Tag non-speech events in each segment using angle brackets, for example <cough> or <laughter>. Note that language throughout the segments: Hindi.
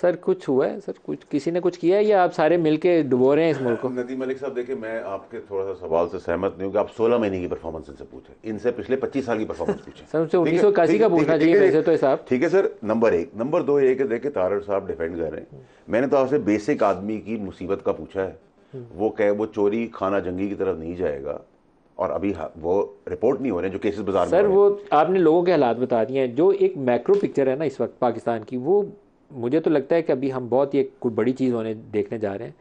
सर कुछ हुआ है सर कुछ किसी ने कुछ किया है या आप सारे मिलके डुबो रहे हैं इस मुल्क को नदी मलिक साहब देखिए मैं आपके थोड़ा सा सवाल से सहमत नहीं हूँ कि आप 16 महीने की परफॉर्मेंस इनसे पूछे इनसे पिछले 25 साल की परफॉर्मेंस पूछे <laughs> सर उनसे उन्नीस सौ इक्यासी का पूछना चाहिए वैसे तो साहब ठीक है सर नंबर एक नंबर दो ये कि देखिए तारड़ साहब डिफेंड कर रहे हैं मैंने तो आपसे बेसिक आदमी की मुसीबत का पूछा है वो कह वो चोरी खाना जंगी की तरफ नहीं जाएगा और अभी हाँ, वो रिपोर्ट नहीं हो रहे जो केसेस बाजार में सर वो आपने लोगों के हालात बता दिए हैं जो एक मैक्रो पिक्चर है ना इस वक्त पाकिस्तान की वो मुझे तो लगता है कि अभी हम बहुत ही कोई बड़ी चीज़ होने देखने जा रहे हैं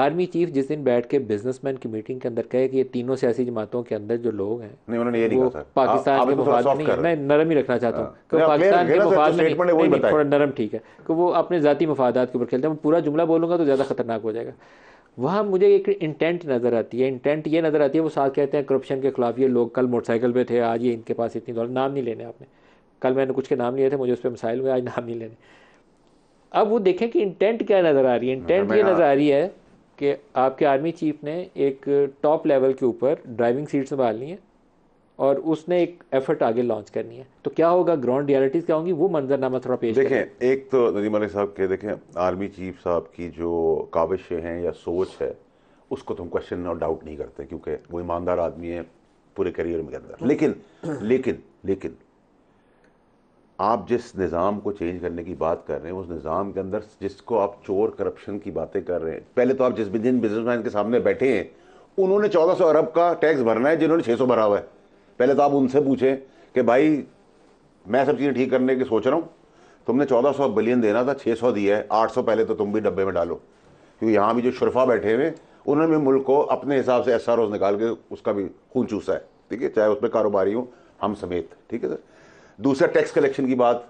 आर्मी चीफ जिस दिन बैठ के बिजनेसमैन की मीटिंग के अंदर कहे कि ये तीनों सियासी जमातों के अंदर जो लोग हैं नहीं उन्होंने ये नहीं कहा पाकिस्तान के मुफाद नहीं मैं नरम ही रखना चाहता हूँ हाँ। पाकिस्तान के तो मुफाद में थोड़ा नरम ठीक है कि वो अपने ज़ाती मफादात के ऊपर खेलते हैं मैं पूरा जुमला बोलूँगा तो ज़्यादा खतरनाक हो जाएगा वहाँ मुझे एक इंटेंट नज़र आती है इंटेंट ये नज़र आती है वो साथ कहते हैं करप्शन के खिलाफ ये लोग कल मोटरसाइकिल पे थे आज ये इनके पास इतनी दौलत नाम नहीं लेने आपने कल मैंने कुछ के नाम लिए थे मुझे उस पर मिसाइल हुए आज नाम नहीं लेने अब वो देखें कि इंटेंट क्या नज़र आ रही है इंटेंट ये नज़र आ रही है कि आपके आर्मी चीफ ने एक टॉप लेवल के ऊपर ड्राइविंग सीट संभालनी है और उसने एक एफर्ट आगे लॉन्च करनी है तो क्या होगा ग्राउंड रियलिटीज़ क्या होंगी वो मंजरनामा थोड़ा पेश देखें एक तो नदीम अली साहब के देखें आर्मी चीफ साहब की जो काविशें हैं या सोच है उसको तो हम क्वेश्चन और डाउट नहीं करते क्योंकि वो ईमानदार आदमी है पूरे करियर में अंदर लेकिन लेकिन लेकिन आप जिस निज़ाम को चेंज करने की बात कर रहे हैं उस निज़ाम के अंदर जिसको आप चोर करप्शन की बातें कर रहे हैं पहले तो आप जिस जिन बिजनेसमैन के सामने बैठे हैं उन्होंने 1400 अरब का टैक्स भरना है जिन्होंने 600 भरा हुआ है पहले तो आप उनसे पूछें कि भाई मैं सब चीज़ें ठीक करने की सोच रहा हूँ तुमने सौ बिलियन देना था सौ दिया है सौ पहले तो तुम भी डब्बे में डालो क्योंकि यहाँ भी जो शरफा बैठे हुए उन्होंने भी मुल्क को अपने हिसाब से एस निकाल के उसका भी खून चूसा है ठीक है चाहे उसमें कारोबारी हो हम समेत ठीक है सर दूसरा टैक्स कलेक्शन की बात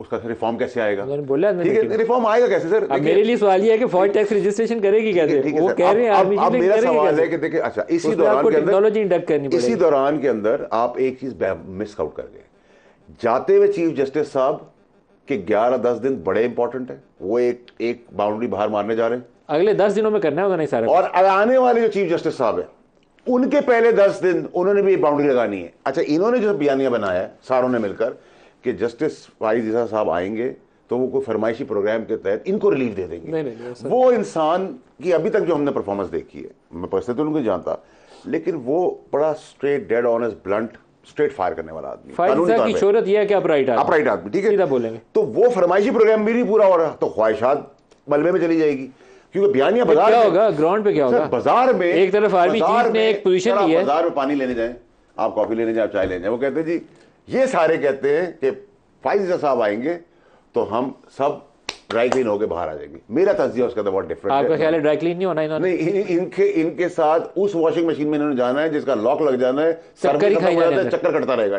उसका रिफॉर्म कैसे आएगा बोला ठीक है रिफॉर्म आएगा कैसे सर मेरे लिए सवाल ये है कि फॉरेन टैक्स रजिस्ट्रेशन करेगी कैसे वो कह रहे हैं मेरा सवाल है कि देखिए अच्छा इसी दौरान के टेक्नोलॉजी इंडक्ट करनी इसी दौरान के अंदर आप एक चीज मिस आउट कर गए जाते हुए चीफ जस्टिस साहब के 11 10 दिन बड़े इंपॉर्टेंट है वो एक एक बाउंड्री बाहर मारने जा रहे हैं अगले 10 दिनों में करना होगा नहीं सारा और आने वाले जो चीफ जस्टिस साहब है उनके पहले दस दिन उन्होंने भी बाउंड्री लगानी है अच्छा इन्होंने जो बयानिया बनाया सारों ने मिलकर कि जस्टिस दिशा साहब आएंगे तो वो कोई फरमाइशी प्रोग्राम के तहत इनको रिलीफ दे देंगे नहीं, नहीं, नहीं, वो इंसान की अभी तक जो हमने परफॉर्मेंस देखी है मैं पर्सनली तो उनको जानता लेकिन वो बड़ा straight dead honest blunt straight fire करने वाला आदमी की शोरत यह है कि अपराइट अपराइट आदमी ठीक है बोलेंगे तो वो फरमाइशी प्रोग्राम भी नहीं पूरा हो रहा तो ख्वाहिशात मलबे में चली जाएगी क्योंकि बयानिया बाजार क्या होगा ग्राउंड पे क्या होगा बाजार में एक तरफ आर्मी चीफ ने एक पोजीशन ली है बाजार में पानी लेने जाए आप कॉफी लेने जाए आप चाय लेने जाएं वो कहते हैं जी ये सारे कहते हैं कि फाइजा साहब आएंगे तो हम सब ड्राई क्लीन होकर बाहर आ जाएंगे मेरा तजिया उसका तो बहुत डिफरेंट आपका ख्याल है ड्राई क्लीन नहीं होना इन्होंने नहीं इनके इनके साथ उस वॉशिंग मशीन में इन्होंने जाना है जिसका लॉक लग जाना है सरकारी चक्कर कटता रहेगा